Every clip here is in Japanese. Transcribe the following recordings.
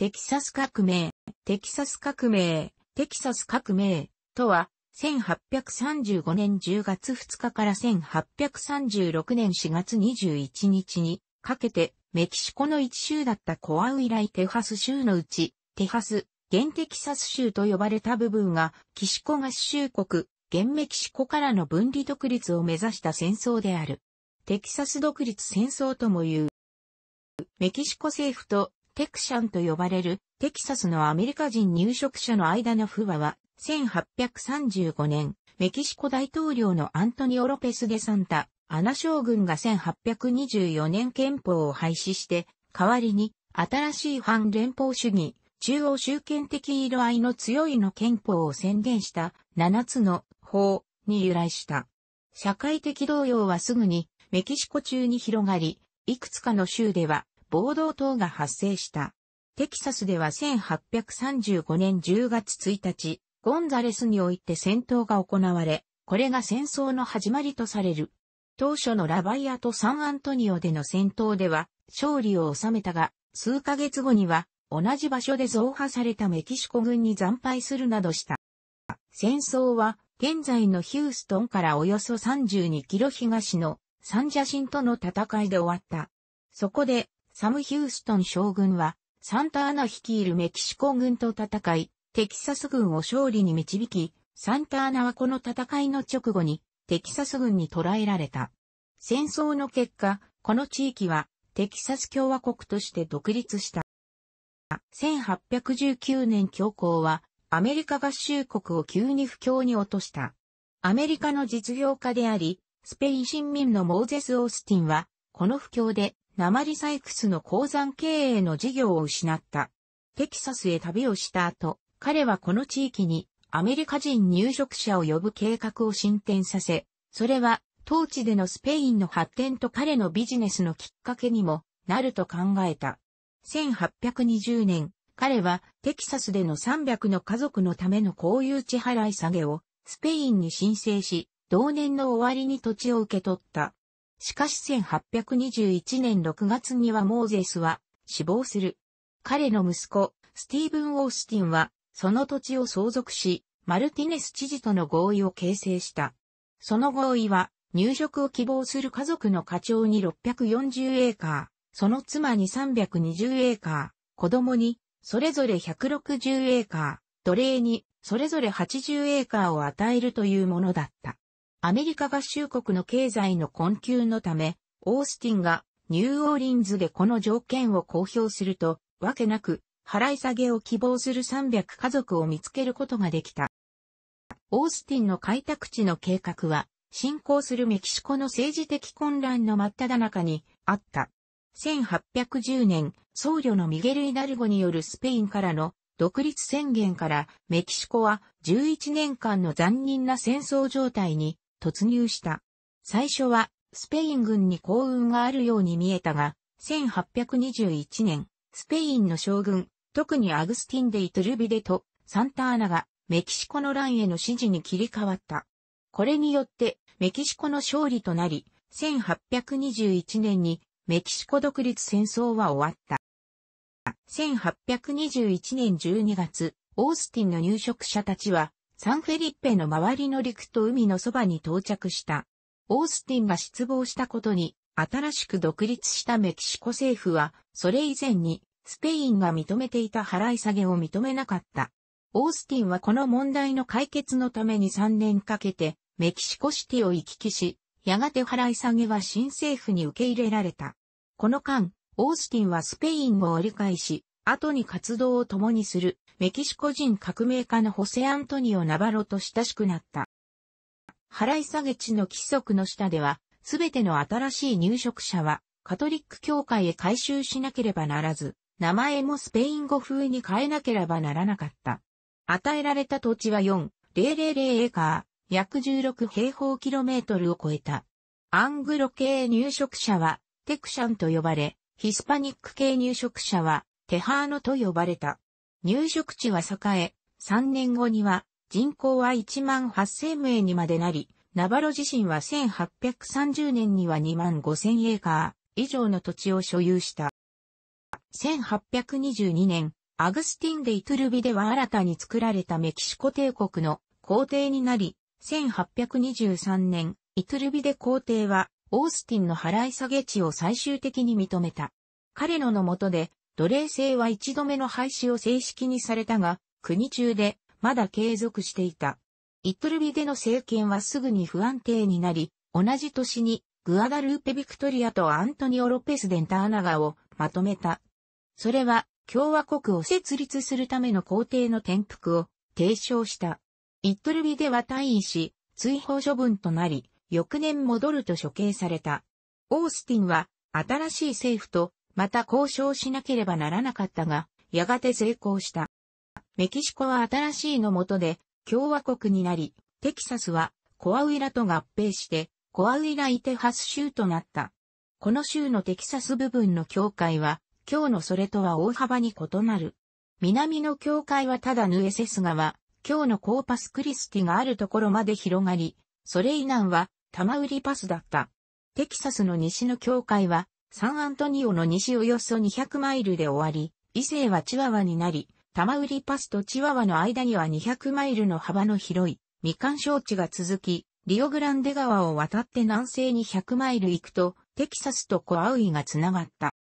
テキサス革命、テキサス革命、テキサス革命とは、1835年10月2日から1836年4月21日にかけてメキシコの一州だったコアウイライテハス州のうち、テハス、現テキサス州と呼ばれた部分が、キシコ合衆国、現メキシコからの分離独立を目指した戦争である。テキサス独立戦争とも言う。メキシコ政府とテクシャンと呼ばれるテキサスのアメリカ人入植者の間の不和は、1835年、メキシコ大統領のアントニオ・ロペス・デ・サンタ、アナ将軍が1824年憲法を廃止して、代わりに新しい反連邦主義、中央集権的色合いの強いの憲法を宣言した7つの法に由来した。社会的動揺はすぐにメキシコ中に広がり、いくつかの州では暴動等が発生した。テキサスでは1835年10月1日、ゴンザレスにおいて戦闘が行われ、これが戦争の始まりとされる。当初のラバイアとサンアントニオでの戦闘では勝利を収めたが、数ヶ月後には同じ場所で増破されたメキシコ軍に惨敗するなどした。戦争は現在のヒューストンからおよそ32キロ東のサンジャシンとの戦いで終わった。そこでサム・ヒューストン将軍は、サンタアナ率いるメキシコ軍と戦い、テキサス軍を勝利に導き、サンタアナはこの戦いの直後に、テキサス軍に捕らえられた。戦争の結果、この地域は、テキサス共和国として独立した。1819年教皇は、アメリカ合衆国を急に不況に落とした。アメリカの実業家であり、スペイン新民のモーゼス・オースティンは、この不況で鉛採掘の鉱山経営の事業を失った。テキサスへ旅をした後、彼はこの地域にアメリカ人入植者を呼ぶ計画を進展させ、それは当地でのスペインの発展と彼のビジネスのきっかけにもなると考えた。1820年、彼はテキサスでの300の家族のための公有地払い下げをスペインに申請し、同年の終わりに土地を受け取った。しかし1821年6月にはモーゼスは死亡する。彼の息子、スティーブン・オースティンは、その土地を相続し、マルティネス知事との合意を形成した。その合意は、入植を希望する家族の課長に640エーカー、その妻に320エーカー、子供に、それぞれ160エーカー、奴隷に、それぞれ80エーカーを与えるというものだった。アメリカ合衆国の経済の困窮のため、オースティンがニューオーリンズでこの条件を公表すると、わけなく、払い下げを希望する300家族を見つけることができた。オースティンの開拓地の計画は、進行するメキシコの政治的混乱の真っ只中にあった。1810年、僧侶のミゲル・イダルゴによるスペインからの独立宣言からメキシコは11年間の残忍な戦争状態に突入した。最初は、スペイン軍に幸運があるように見えたが、1821年、スペインの将軍、特にアグスティン・デイ・トゥルビデとサンタアナがメキシコの乱への指示に切り替わった。これによってメキシコの勝利となり、1821年にメキシコ独立戦争は終わった。1821年12月、オースティンの入植者たちはサンフェリッペの周りの陸と海のそばに到着した。オースティンが失望したことに、新しく独立したメキシコ政府は、それ以前に、スペインが認めていた払い下げを認めなかった。オースティンはこの問題の解決のために3年かけて、メキシコシティを行き来し、やがて払い下げは新政府に受け入れられた。この間、オースティンはスペインを折り返し、後に活動を共にするメキシコ人革命家のホセアントニオ・ナバロと親しくなった。払い下げ地の規則の下では、すべての新しい入植者は、カトリック教会へ改収しなければならず、名前もスペイン語風に変えなければならなかった。与えられた土地は4、000エーカー、約16平方キロメートルを超えた。アングロ系入植者は、テクシャンと呼ばれ、ヒスパニック系入植者は、テハーノと呼ばれた。入植地は栄え、3年後には人口は1万8000名にまでなり、ナバロ自身は1830年には2万5000エーカー以上の土地を所有した。1822年、アグスティン・デ・イトゥルビでは新たに作られたメキシコ帝国の皇帝になり、1823年、イトゥルビデ皇帝は、オースティンの払い下げ地を最終的に認めた。彼のの下で、奴隷制は一度目の廃止を正式にされたが、国中でまだ継続していた。イトルビデの政権はすぐに不安定になり、同じ年にグアダルーペ・ビクトリアとアントニオ・ロペス・デンターナガをまとめた。それは共和国を設立するための皇帝の転覆を提唱した。イットルビデは退位し、追放処分となり、翌年戻ると処刑された。オースティンは新しい政府とまた交渉しなければならなかったが、やがて成功した。メキシコは新しいの下で共和国になり、テキサスはコアウイラと合併して、コアウイライテハス州となった。この州のテキサス部分の境界は、今日のそれとは大幅に異なる。南の境界はただヌエセス川、今日のコーパスクリスティがあるところまで広がり、それ以南はタマウリパスだった。テキサスの西の境界はサンアントニオの西およそ200マイルで終わり、伊勢はチワワになり、タマウリパスとチワワの間には200マイルの幅の広い未干渉地が続き、リオグランデ川を渡って南西に100マイル行くと、テキサスとコアウイがつながった。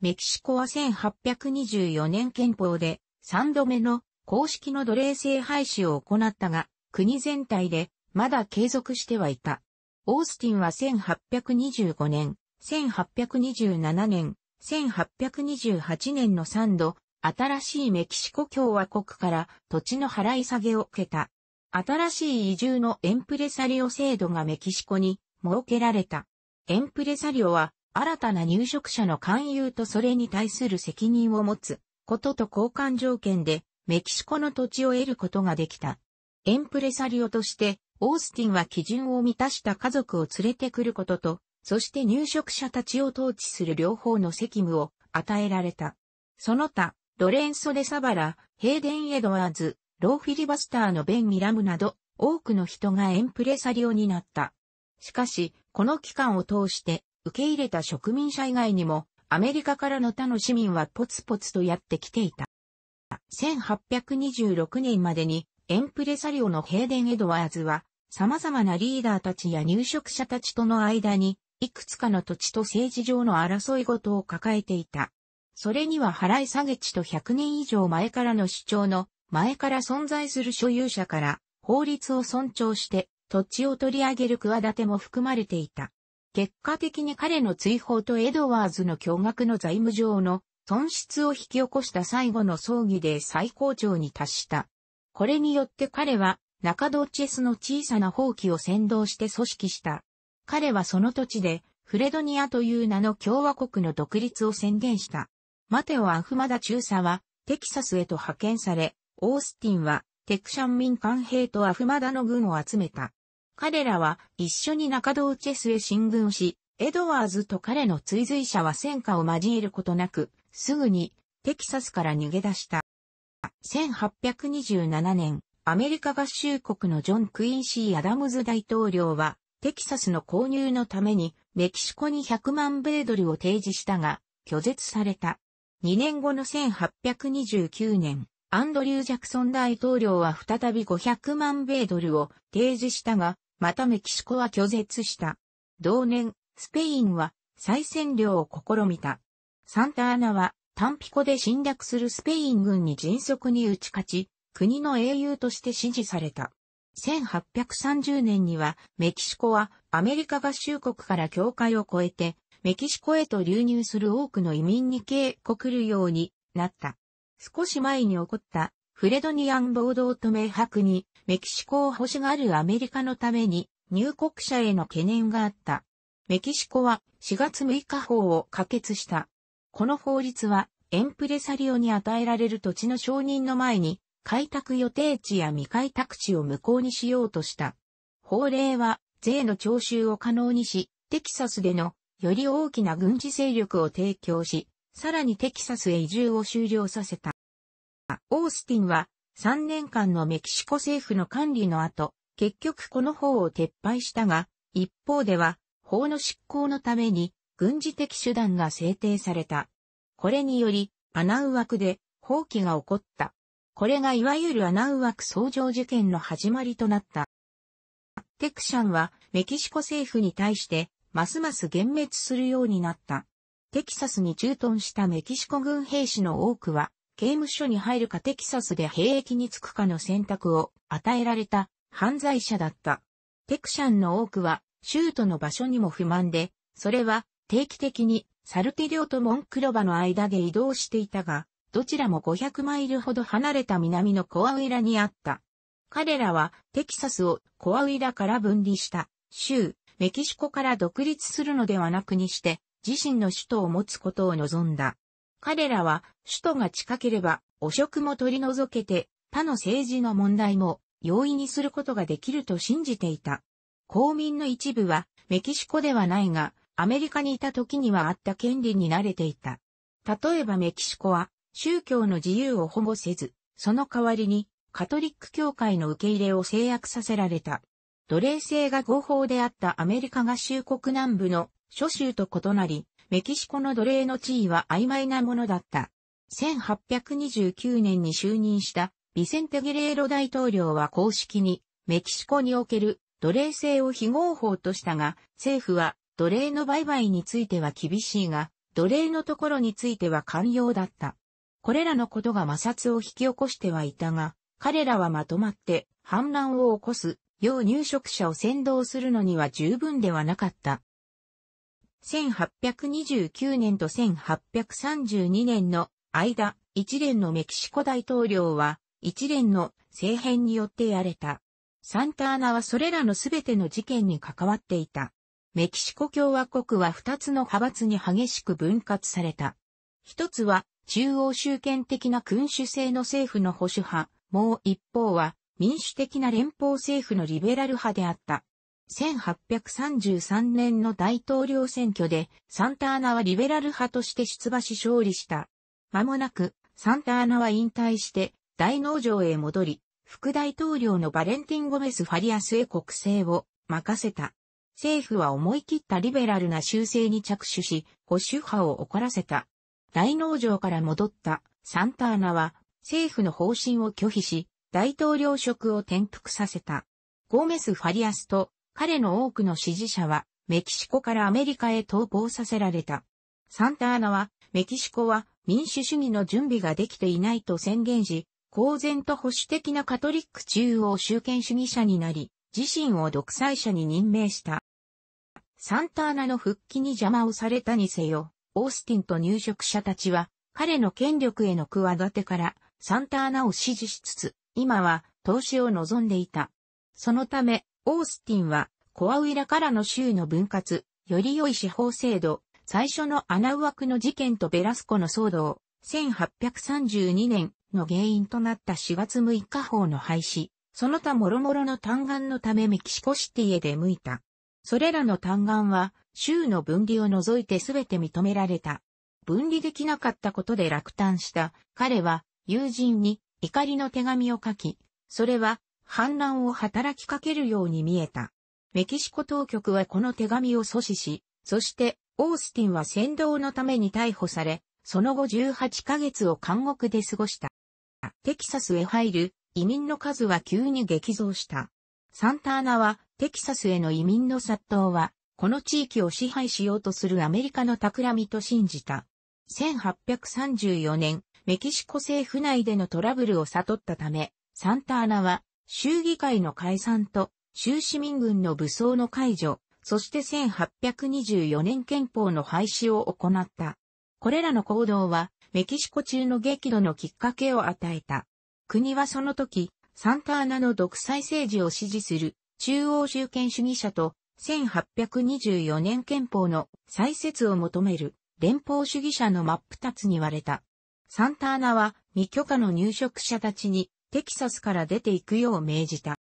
メキシコは1824年憲法で3度目の公式の奴隷制廃止を行ったが、国全体でまだ継続してはいた。オースティンは1825年、1827年、1828年の3度、新しいメキシコ共和国から土地の払い下げを受けた。新しい移住のエンプレサリオ制度がメキシコに設けられた。エンプレサリオは新たな入植者の勧誘とそれに対する責任を持つことと交換条件でメキシコの土地を得ることができた。エンプレサリオとしてオースティンは基準を満たした家族を連れてくることとそして入植者たちを統治する両方の責務を与えられた。その他、ロレンソ・デ・サバラ、ヘイデン・エドワーズ、ロー・フィリバスターのベン・ミラムなど、多くの人がエンプレサリオになった。しかし、この期間を通して受け入れた植民者以外にも、アメリカからの他の市民はポツポツとやってきていた。1826年までに、エンプレサリオのヘイデン・エドワーズは、様々なリーダーたちや入植者たちとの間に、いくつかの土地と政治上の争い事を抱えていた。それには払い下げ地と100年以上前からの主張の前から存在する所有者から法律を尊重して土地を取り上げる企ても含まれていた。結果的に彼の追放とエドワーズの驚愕の財務上の損失を引き起こした最後の葬儀で最高潮に達した。これによって彼は中道チェスの小さな放棄を先導して組織した彼はその土地で、フレドニアという名の共和国の独立を宣言した。マテオ・アフマダ中佐は、テキサスへと派遣され、オースティンは、テクシャン民間兵とアフマダの軍を集めた。彼らは一緒に中道チェスへ進軍し、エドワーズと彼の追随者は戦火を交えることなく、すぐにテキサスから逃げ出した。1827年、アメリカ合衆国のジョン・クインシー・アダムズ大統領はテキサスの購入のためにメキシコに100万米ドルを提示したが、拒絶された。2年後の1829年、アンドリュー・ジャクソン大統領は再び500万米ドルを提示したが、またメキシコは拒絶した。同年、スペインは再占領を試みた。サンタアナはタンピコで侵略するスペイン軍に迅速に打ち勝ち、国の英雄として支持された。1830年にはメキシコはアメリカ合衆国から境界を越えてメキシコへと流入する多くの移民に警告るようになった。少し前に起こったフレドニアン暴動と明白にメキシコを欲しがるアメリカのために入国者への懸念があった。メキシコは4月6日法を可決した。この法律はエンプレサリオに与えられる土地の承認の前に開拓予定地や未開拓地を無効にしようとした。法令は税の徴収を可能にし、テキサスでのより大きな軍事勢力を提供し、さらにテキサスへ移住を終了させた。オースティンは3年間のメキシコ政府の管理の後、結局この法を撤廃したが、一方では法の執行のために軍事的手段が制定された。これにより、アナウ枠で放棄が起こった。これがいわゆるアナウアク創上事件の始まりとなった。テクシャンはメキシコ政府に対してますます幻滅するようになった。テキサスに駐屯したメキシコ軍兵士の多くは刑務所に入るかテキサスで兵役に就くかの選択を与えられた犯罪者だった。テクシャンの多くは州都の場所にも不満で、それは定期的にサルティリョとモンクロバの間で移動していたが、どちらも500マイルほど離れた南のコアウイラにあった。彼らはテキサスをコアウイラから分離した州、メキシコから独立するのではなくにして、自身の首都を持つことを望んだ。彼らは首都が近ければ汚職も取り除けて他の政治の問題も容易にすることができると信じていた。公民の一部はメキシコではないがアメリカにいた時にはあった権利に慣れていた。例えばメキシコは宗教の自由を保護せず、その代わりに、カトリック教会の受け入れを制約させられた。奴隷制が合法であったアメリカ合衆国南部の諸州と異なり、メキシコの奴隷の地位は曖昧なものだった。1829年に就任したビセンテ・ゲレーロ大統領は公式にメキシコにおける奴隷制を非合法としたが、政府は奴隷の売買については厳しいが、奴隷のところについては寛容だった。これらのことが摩擦を引き起こしてはいたが、彼らはまとまって反乱を起こす、要入植者を先導するのには十分ではなかった。1829年と1832年の間、一連のメキシコ大統領は、一連の政変によってやれた。サンタアナはそれらのすべての事件に関わっていた。メキシコ共和国は二つの派閥に激しく分割された。一つは中央集権的な君主制の政府の保守派、もう一方は民主的な連邦政府のリベラル派であった。1833年の大統領選挙でサンターナはリベラル派として出馬し勝利した。間もなくサンターナは引退して大農場へ戻り、副大統領のバレンティン・ゴメス・ファリアスへ国政を任せた。政府は思い切ったリベラルな修正に着手し、保守派を怒らせた。大農場から戻ったサンターナは政府の方針を拒否し、大統領職を転覆させた。ゴメス・ファリアスと彼の多くの支持者はメキシコからアメリカへ逃亡させられた。サンターナはメキシコは民主主義の準備ができていないと宣言し、公然と保守的なカトリック中央集権主義者になり、自身を独裁者に任命した。サンターナの復帰に邪魔をされたにせよ、オースティンと入植者たちは、彼の権力への企てから、サンタアナを支持しつつ、今は投資を望んでいた。そのため、オースティンは、コアウイラからの州の分割、より良い司法制度、最初のアナウアクの事件とベラスコの騒動、1832年の原因となった4月6日法の廃止、その他諸々の嘆願のためメキシコシティへ出向いた。それらの嘆願は、州の分離を除いてすべて認められた。分離できなかったことで落胆した彼は友人に怒りの手紙を書き、それは反乱を働きかけるように見えた。メキシコ当局はこの手紙を阻止し、そしてオースティンは先導のために逮捕され、その後18ヶ月を監獄で過ごした。テキサスへ入る移民の数は急に激増した。サンターナはテキサスへの移民の殺到はこの地域を支配しようとするアメリカの企みと信じた。1834年、メキシコ政府内でのトラブルを悟ったため、サンタアナは、州議会の解散と、州市民軍の武装の解除、そして1824年憲法の廃止を行った。これらの行動は、メキシコ中の激怒のきっかけを与えた。国はその時、サンタアナの独裁政治を支持する中央集権主義者と1824年憲法の再設を求める連邦主義者の真っ二つに割れた。サンターナは未許可の入植者たちにテキサスから出て行くよう命じた。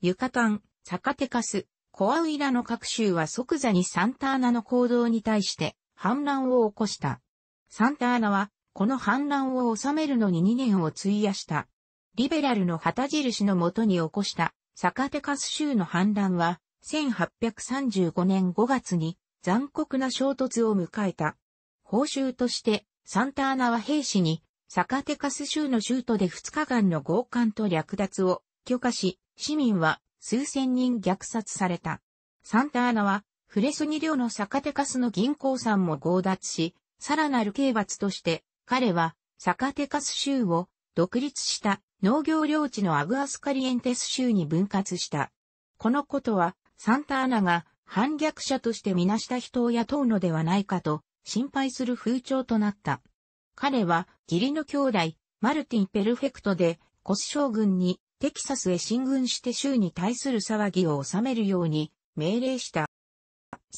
ユカタン、サカテカス、コアウイラの各州は即座にサンターナの行動に対して反乱を起こした。サンターナはこの反乱を収めるのに2年を費やした。リベラルの旗印のもとに起こしたサカテカス州の反乱は1835年5月に残酷な衝突を迎えた。報酬として、サンターナは兵士に、サカテカス州の州都で2日間の強姦と略奪を許可し、市民は数千人虐殺された。サンターナは、フレソニ領のサカテカスの銀行さんも強奪し、さらなる刑罰として、彼は、サカテカス州を独立した農業領地のアグアスカリエンテス州に分割した。このことは、サンタアナが反逆者としてみなした人を雇うのではないかと心配する風潮となった。彼は義理の兄弟、マルティン・ペルフェクトでコス将軍にテキサスへ進軍して州に対する騒ぎを収めるように命令した。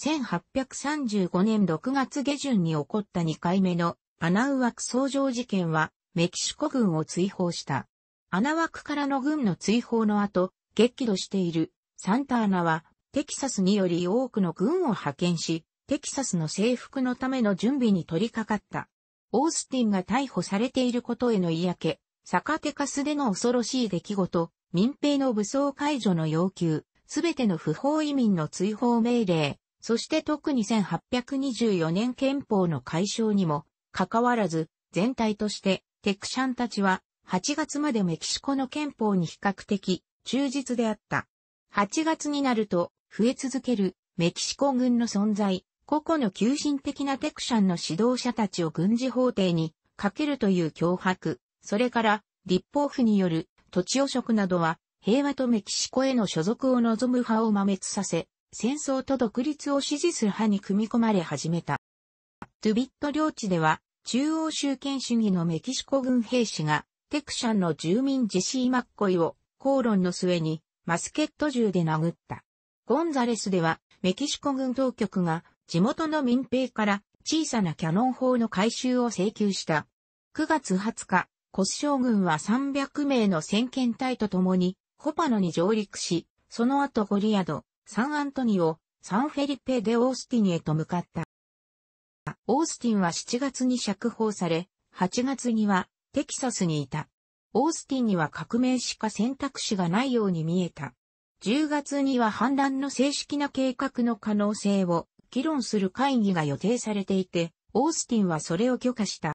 1835年6月下旬に起こった2回目のアナウワク創上事件はメキシコ軍を追放した。アナワクからの軍の追放の後、激怒しているサンタアナはテキサスにより多くの軍を派遣し、テキサスの征服のための準備に取り掛かった。オースティンが逮捕されていることへの嫌気、サカテカスでの恐ろしい出来事、民兵の武装解除の要求、すべての不法移民の追放命令、そして特に1824年憲法の解消にも、かかわらず、全体として、テクシャンたちは、8月までメキシコの憲法に比較的、忠実であった。8月になると、増え続けるメキシコ軍の存在、個々の急進的なテクシャンの指導者たちを軍事法廷にかけるという脅迫、それから立法府による土地汚職などは平和とメキシコへの所属を望む派を摩滅させ、戦争と独立を支持する派に組み込まれ始めた。トゥビット領地では中央集権主義のメキシコ軍兵士がテクシャンの住民ジェシー・マッコイを口論の末にマスケット銃で殴った。ゴンザレスでは、メキシコ軍当局が地元の民兵から小さなキャノン砲の回収を請求した。9月20日、コス将軍は300名の先遣隊と共に、コパノに上陸し、その後ゴリアド、サンアントニオ、サンフェリペデ・オースティンへと向かった。オースティンは7月に釈放され、8月にはテキサスにいた。オースティンには革命しか選択肢がないように見えた。10月には反乱の正式な計画の可能性を議論する会議が予定されていて、オースティンはそれを許可した。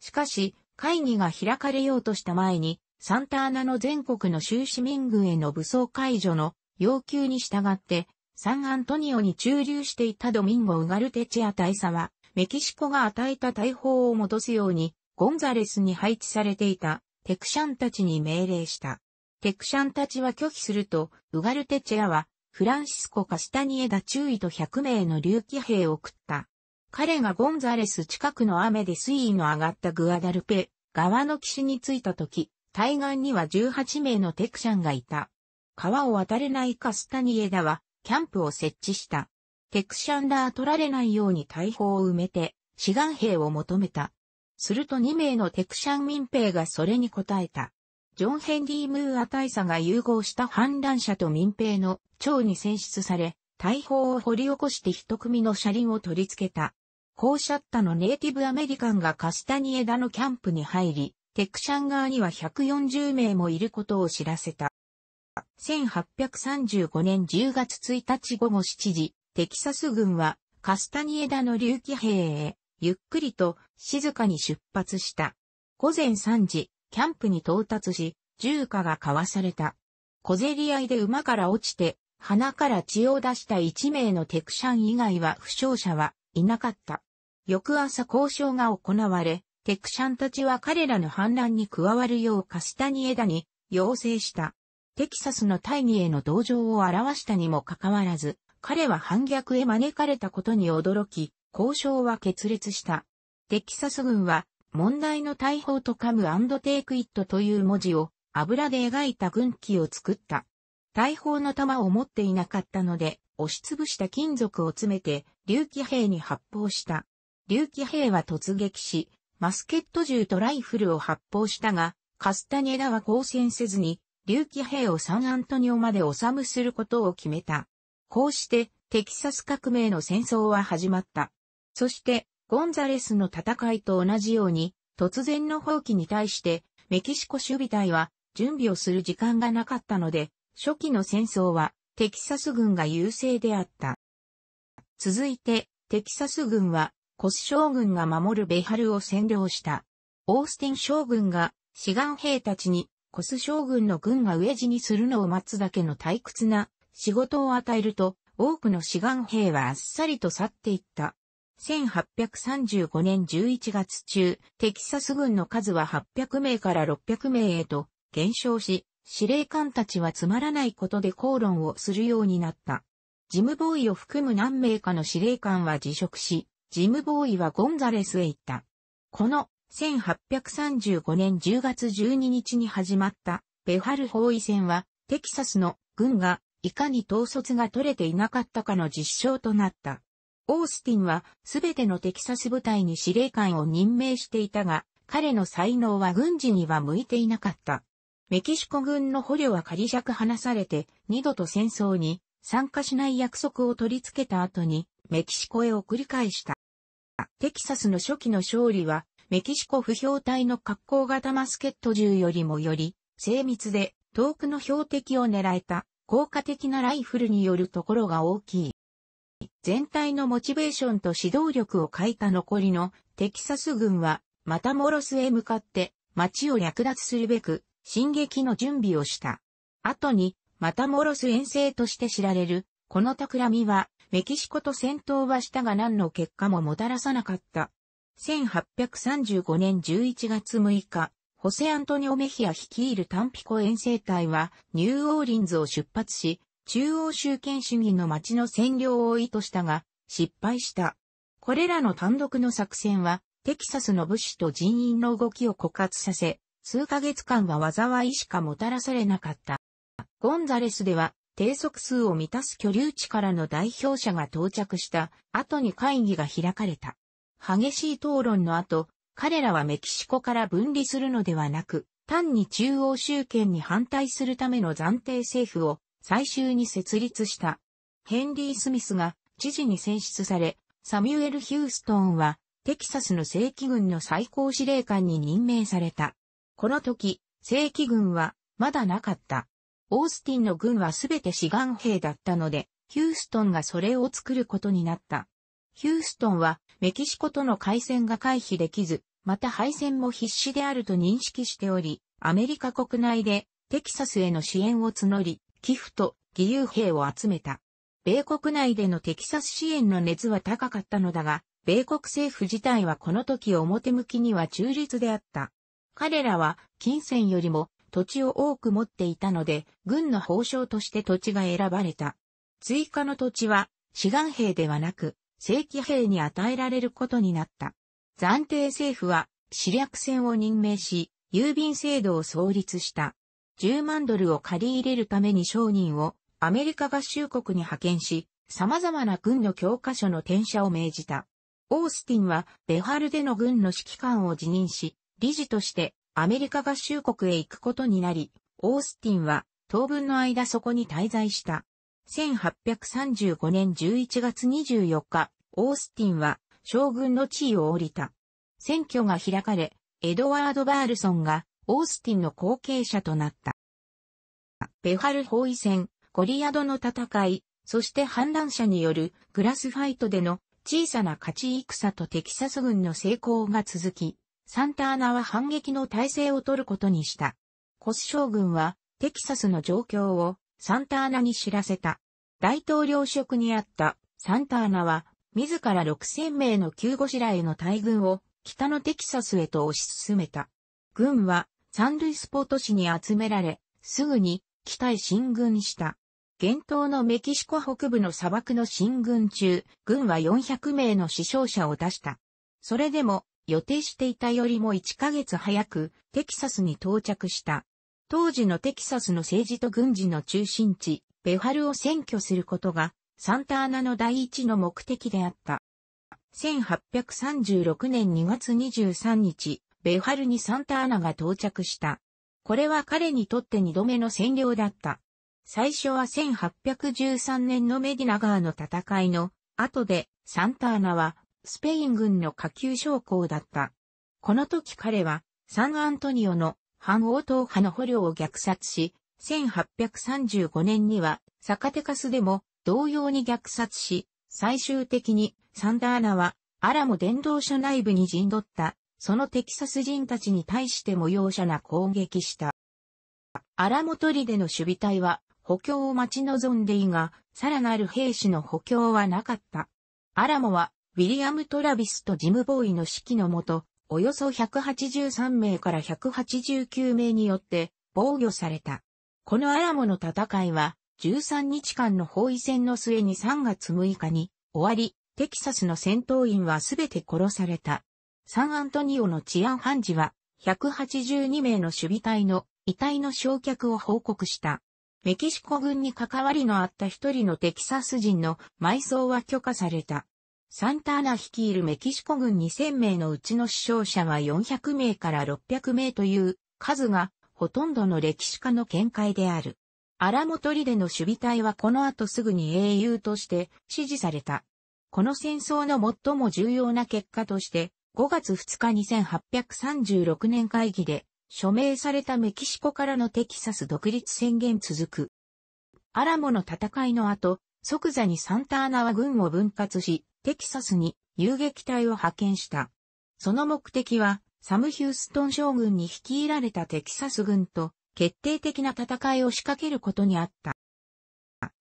しかし、会議が開かれようとした前に、サンタアナの全国の州市民軍への武装解除の要求に従って、サンアントニオに駐留していたドミンゴ・ウガルテチア大佐は、メキシコが与えた大砲を戻すように、ゴンザレスに配置されていたテクシャンたちに命令した。テクシャンたちは拒否すると、ウガルテチェアは、フランシスコ・カスタニエダ注意と100名の竜騎兵を送った。彼がゴンザレス近くの雨で水位の上がったグアダルペ、川の岸に着いた時、対岸には18名のテクシャンがいた。川を渡れないカスタニエダは、キャンプを設置した。テクシャンダー取られないように大砲を埋めて、志願兵を求めた。すると2名のテクシャン民兵がそれに応えた。ジョン・ヘンリー・ムーア大佐が融合した反乱者と民兵の長に選出され、大砲を掘り起こして一組の車輪を取り付けた。こうシャッタのネイティブアメリカンがカスタニエダのキャンプに入り、テクシャン側には140名もいることを知らせた。1835年10月1日午後7時、テキサス軍はカスタニエダの隆起兵へ、ゆっくりと静かに出発した。午前3時、キャンプに到達し、銃火が交わされた。小競り合いで馬から落ちて、鼻から血を出した一名のテクシャン以外は負傷者はいなかった。翌朝交渉が行われ、テクシャンたちは彼らの反乱に加わるようカスタニエダに要請した。テキサスの大義への同情を表したにもかかわらず、彼は反逆へ招かれたことに驚き、交渉は決裂した。テキサス軍は問題の大砲とカムテイクイットという文字を油で描いた軍旗を作った。大砲の弾を持っていなかったので、押しつぶした金属を詰めて、竜騎兵に発砲した。竜騎兵は突撃し、マスケット銃とライフルを発砲したが、カスタニエダは交戦せずに、竜騎兵をサンアントニオまで収むすることを決めた。こうして、テキサス革命の戦争は始まった。そして、ゴンザレスの戦いと同じように、突然の放棄に対して、メキシコ守備隊は準備をする時間がなかったので、初期の戦争はテキサス軍が優勢であった。続いて、テキサス軍はコス将軍が守るベハルを占領した。オースティン将軍が志願兵たちにコス将軍の軍が飢え死にするのを待つだけの退屈な仕事を与えると、多くの志願兵はあっさりと去っていった。1835年11月中、テキサス軍の数は800名から600名へと減少し、司令官たちはつまらないことで口論をするようになった。ジムボーイを含む何名かの司令官は辞職し、ジムボーイはゴンザレスへ行った。この1835年10月12日に始まったベハル包囲戦は、テキサスの軍がいかに統率が取れていなかったかの実証となった。オースティンはすべてのテキサス部隊に司令官を任命していたが、彼の才能は軍事には向いていなかった。メキシコ軍の捕虜は仮釈離されて、二度と戦争に参加しない約束を取り付けた後に、メキシコへ送り返した。テキサスの初期の勝利は、メキシコ不評隊の格好型マスケット銃よりもより、精密で、遠くの標的を狙えた、効果的なライフルによるところが大きい。全体のモチベーションと指導力を欠いた残りのテキサス軍はまたモロスへ向かって町を略奪するべく進撃の準備をした。後にまたモロス遠征として知られるこの企みはメキシコと戦闘はしたが何の結果ももたらさなかった。1835年11月6日、ホセアントニオ・メヒア率いるタンピコ遠征隊はニューオーリンズを出発し、中央集権主義の町の占領を意図したが、失敗した。これらの単独の作戦は、テキサスの武士と人員の動きを枯渇させ、数ヶ月間は災いしかもたらされなかった。ゴンザレスでは、低速数を満たす居留地からの代表者が到着した後に会議が開かれた。激しい討論の後、彼らはメキシコから分離するのではなく、単に中央集権に反対するための暫定政府を最終に設立した。ヘンリー・スミスが知事に選出され、サミュエル・ヒューストンはテキサスの正規軍の最高司令官に任命された。この時、正規軍はまだなかった。オースティンの軍はすべて志願兵だったので、ヒューストンがそれを作ることになった。ヒューストンはメキシコとの海戦が回避できず、また敗戦も必死であると認識しており、アメリカ国内でテキサスへの支援を募り、寄付と義勇兵を集めた。米国内でのテキサス支援の熱は高かったのだが、米国政府自体はこの時表向きには中立であった。彼らは金銭よりも土地を多く持っていたので、軍の報奨として土地が選ばれた。追加の土地は志願兵ではなく、正規兵に与えられることになった。暫定政府は、私略船を任命し、郵便制度を創立した。10万ドルを借り入れるために商人をアメリカ合衆国に派遣し、様々な軍の教科書の転写を命じた。オースティンはベハルでの軍の指揮官を辞任し、理事としてアメリカ合衆国へ行くことになり、オースティンは当分の間そこに滞在した。1835年11月24日、オースティンは将軍の地位を降りた。選挙が開かれ、エドワード・バールソンがオースティンの後継者となった。ペハル包囲戦、ゴリアドの戦い、そして反乱者によるグラスファイトでの小さな勝ち戦とテキサス軍の成功が続き、サンタアナは反撃の体制を取ることにした。コス将軍はテキサスの状況をサンタアナに知らせた。大統領職にあったサンタアナは自ら6000名の救護士らへの大軍を北のテキサスへと推し進めた。軍は三塁スポット市に集められ、すぐに北へ進軍した。現当のメキシコ北部の砂漠の進軍中、軍は400名の死傷者を出した。それでも、予定していたよりも1ヶ月早く、テキサスに到着した。当時のテキサスの政治と軍事の中心地、ベハルを占拠することが、サンタアナの第一の目的であった。1836年2月23日、ベハルにサンタアナが到着した。これは彼にとって二度目の占領だった。最初は1813年のメディナ川の戦いの後でサンタアナはスペイン軍の下級将校だった。この時彼はサンアントニオの反応党派の捕虜を虐殺し、1835年にはサカテカスでも同様に虐殺し、最終的にサンダーナはアラモ伝道所内部に陣取ったそのテキサス人たちに対しても容赦な攻撃した。荒本里での守備隊は補強を待ち望んでいいが、さらなる兵士の補強はなかった。アラモは、ウィリアム・トラビスとジム・ボーイの指揮のもと、およそ183名から189名によって防御された。このアラモの戦いは、13日間の包囲戦の末に3月6日に終わり、テキサスの戦闘員はすべて殺された。サンアントニオの治安判事は、182名の守備隊の遺体の焼却を報告した。メキシコ軍に関わりのあった一人のテキサス人の埋葬は許可された。サンターナ率いるメキシコ軍2000名のうちの死傷者は400名から600名という数がほとんどの歴史家の見解である。アラモトリデの守備隊はこの後すぐに英雄として支持された。この戦争の最も重要な結果として5月2日2836年会議で署名されたメキシコからのテキサス独立宣言続く。アラモの戦いの後、即座にサンターナは軍を分割し、テキサスに遊撃隊を派遣した。その目的は、サム・ヒューストン将軍に率いられたテキサス軍と決定的な戦いを仕掛けることにあった。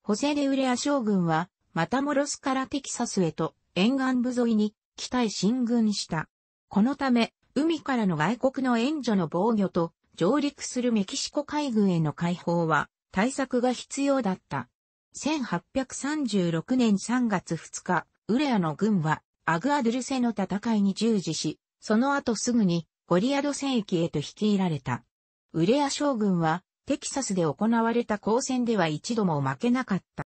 ホセ・レウレア将軍は、またモロスからテキサスへと沿岸部沿いに期待進軍した。このため、海からの外国の援助の防御と、上陸するメキシコ海軍への解放は、対策が必要だった。1836年3月2日、ウレアの軍は、アグアドゥルセの戦いに従事し、その後すぐに、ゴリアド戦役へと率いられた。ウレア将軍は、テキサスで行われた交戦では一度も負けなかった。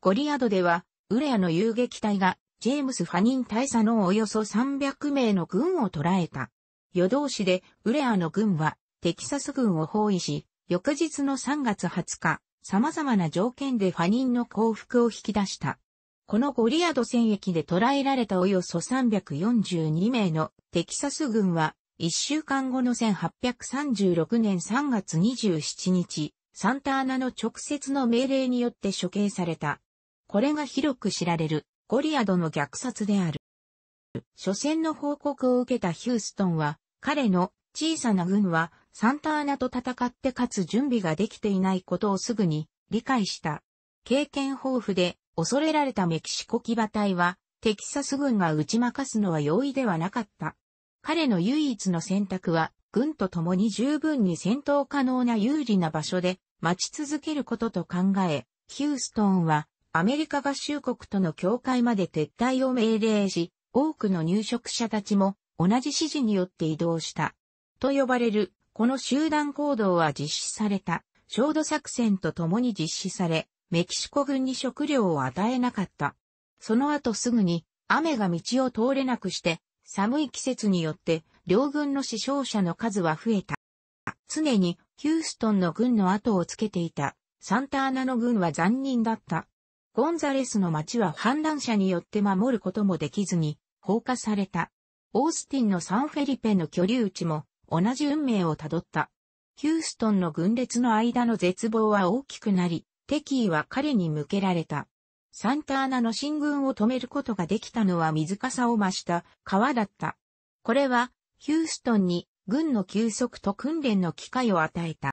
ゴリアドでは、ウレアの遊撃隊がジェームス・ファニン大佐のおよそ300名の軍を捕らえた。夜通しで、ウレアの軍は、テキサス軍を包囲し、翌日の3月20日、様々な条件でファニンの降伏を引き出した。このゴリアド戦役で捕らえられたおよそ342名のテキサス軍は、1週間後の1836年3月27日、サンタアナの直接の命令によって処刑された。これが広く知られるゴリアドの虐殺である。初戦の報告を受けたヒューストンは、彼の小さな軍はサンターナと戦って勝つ準備ができていないことをすぐに理解した。経験豊富で恐れられたメキシコ騎馬隊はテキサス軍が打ち負かすのは容易ではなかった。彼の唯一の選択は軍と共に十分に戦闘可能な有利な場所で待ち続けることと考え、ヒューストンはアメリカ合衆国との境界まで撤退を命令し、多くの入植者たちも同じ指示によって移動した。と呼ばれる、この集団行動は実施された、焦土作戦と共に実施され、メキシコ軍に食料を与えなかった。その後すぐに、雨が道を通れなくして、寒い季節によって、両軍の死傷者の数は増えた。常にヒューストンの軍の後をつけていたサンタアナの軍は残忍だった。ゴンザレスの町は反乱者によって守ることもできずに放火された。オースティンのサンフェリペの居留地も同じ運命をたどった。ヒューストンの軍列の間の絶望は大きくなり、敵意は彼に向けられた。サンターナの進軍を止めることができたのは水かさを増した川だった。これは、ヒューストンに軍の休息と訓練の機会を与えた。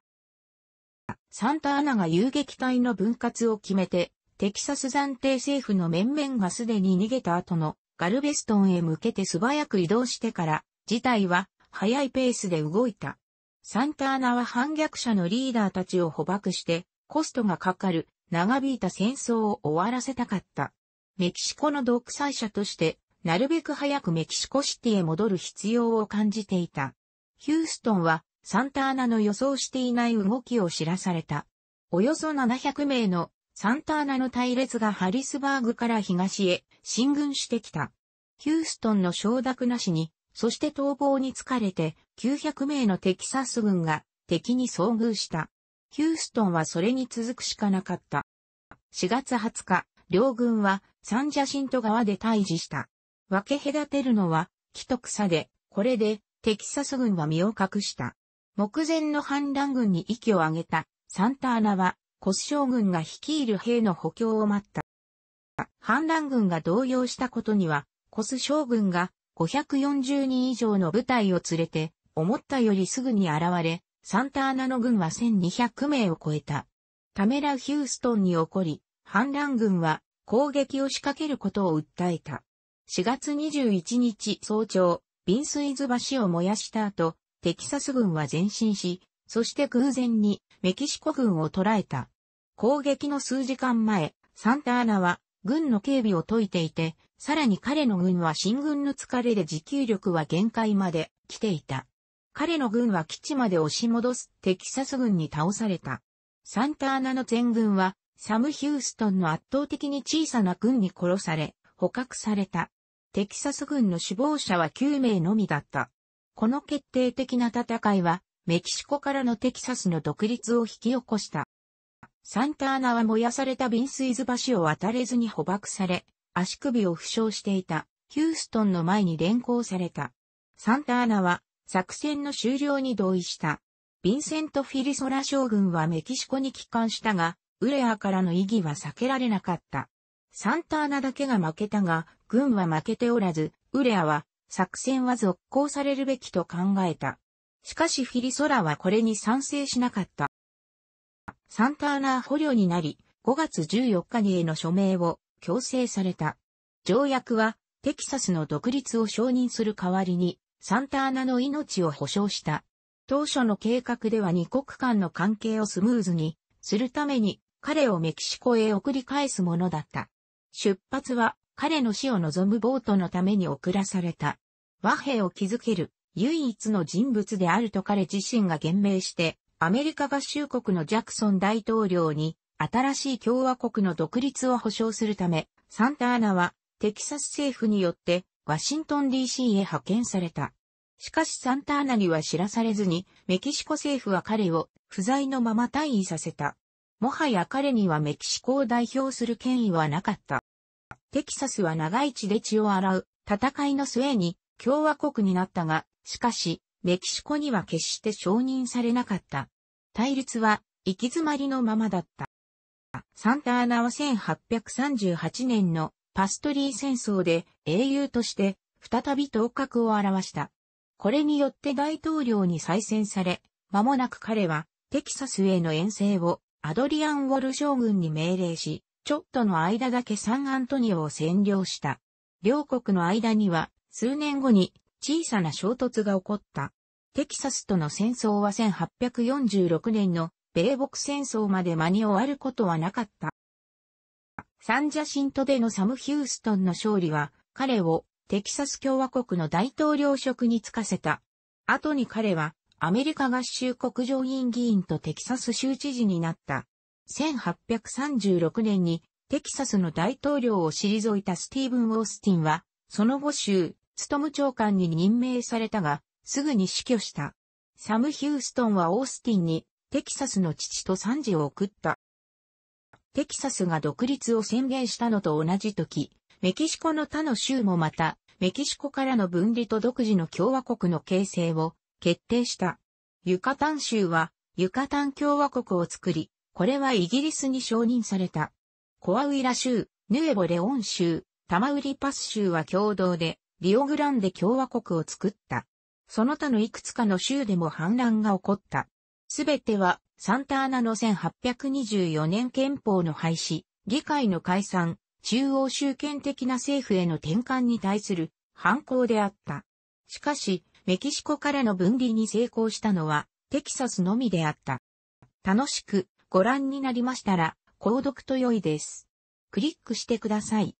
サンタアナが遊撃隊の分割を決めて、テキサス暫定政府の面々がすでに逃げた後のガルベストンへ向けて素早く移動してから、事態は早いペースで動いた。サンターナは反逆者のリーダーたちを捕獲して、コストがかかる長引いた戦争を終わらせたかった。メキシコの独裁者として、なるべく早くメキシコシティへ戻る必要を感じていた。ヒューストンはサンターナの予想していない動きを知らされた。およそ700名のサンターナの隊列がハリスバーグから東へ進軍してきた。ヒューストンの承諾なしに、そして逃亡に疲れて900名のテキサス軍が敵に遭遇した。ヒューストンはそれに続くしかなかった。4月20日、両軍はサンジャシント川で対峙した。分け隔てるのは木と草で、これでテキサス軍は身を隠した。目前の反乱軍に息を上げたサンターナはコス将軍が率いる兵の補強を待った。反乱軍が動揺したことには、コス将軍が540人以上の部隊を連れて、思ったよりすぐに現れ、サンタアナの軍は1200名を超えた。ためらヒューストンに起こり、反乱軍は攻撃を仕掛けることを訴えた。4月21日早朝、ビンスイズ橋を燃やした後、テキサス軍は前進し、そして偶然にメキシコ軍を捕らえた。攻撃の数時間前、サンタアナは軍の警備を解いていて、さらに彼の軍は進軍の疲れで持久力は限界まで来ていた。彼の軍は基地まで押し戻すテキサス軍に倒された。サンタアナの全軍はサム・ヒューストンの圧倒的に小さな軍に殺され、捕獲された。テキサス軍の死亡者は9名のみだった。この決定的な戦いは、メキシコからのテキサスの独立を引き起こした。サンターナは燃やされたビンスイズ橋を渡れずに捕獲され、足首を負傷していたヒューストンの前に連行された。サンターナは作戦の終了に同意した。ヴィンセント・フィリソラ将軍はメキシコに帰還したが、ウレアからの異議は避けられなかった。サンターナだけが負けたが、軍は負けておらず、ウレアは作戦は続行されるべきと考えた。しかしフィリソラはこれに賛成しなかった。サンターナー捕虜になり、5月14日にへの署名を強制された。条約は、テキサスの独立を承認する代わりに、サンターナの命を保障した。当初の計画では二国間の関係をスムーズにするために彼をメキシコへ送り返すものだった。出発は彼の死を望むボートのために送らされた。和平を築ける唯一の人物であると彼自身が言明してアメリカ合衆国のジャクソン大統領に新しい共和国の独立を保障するため、サンタアナはテキサス政府によってワシントン DC へ派遣された。しかしサンタアナには知らされずにメキシコ政府は彼を不在のまま退位させた。もはや彼にはメキシコを代表する権威はなかった。テキサスは長い血で血を洗う戦いの末に共和国になったが、しかしメキシコには決して承認されなかった。対立は行き詰まりのままだった。サンタアナは1838年のパストリー戦争で英雄として再び頭角を現した。これによって大統領に再選され、間もなく彼はテキサスへの遠征をアドリアン・ウォル将軍に命令し、ちょっとの間だけサンアントニオを占領した。両国の間には数年後に小さな衝突が起こった。テキサスとの戦争は1846年の米北戦争まで間に終わることはなかった。サンジャシントでのサム・ヒューストンの勝利は、彼をテキサス共和国の大統領職に就かせた。後に彼は、アメリカ合衆国上院議員とテキサス州知事になった。1836年にテキサスの大統領を退いたスティーブン・オースティンは、その後州、務長官に任命されたが、すぐに死去した。サム・ヒューストンはオースティンに、テキサスの父と惨事を送った。テキサスが独立を宣言したのと同じ時、メキシコの他の州もまた、メキシコからの分離と独自の共和国の形成を決定した。ユカタン州は、ユカタン共和国を作り、これはイギリスに承認された。コアウイラ州、ヌエボレオン州、タマウリパス州は共同で、リオグランデ共和国を作った。その他のいくつかの州でも反乱が起こった。すべては、サンタアナの1824年憲法の廃止、議会の解散、中央集権的な政府への転換に対する反抗であった。しかし、メキシコからの分離に成功したのは、テキサスのみであった。楽しくご覧になりましたら、購読と良いです。クリックしてください。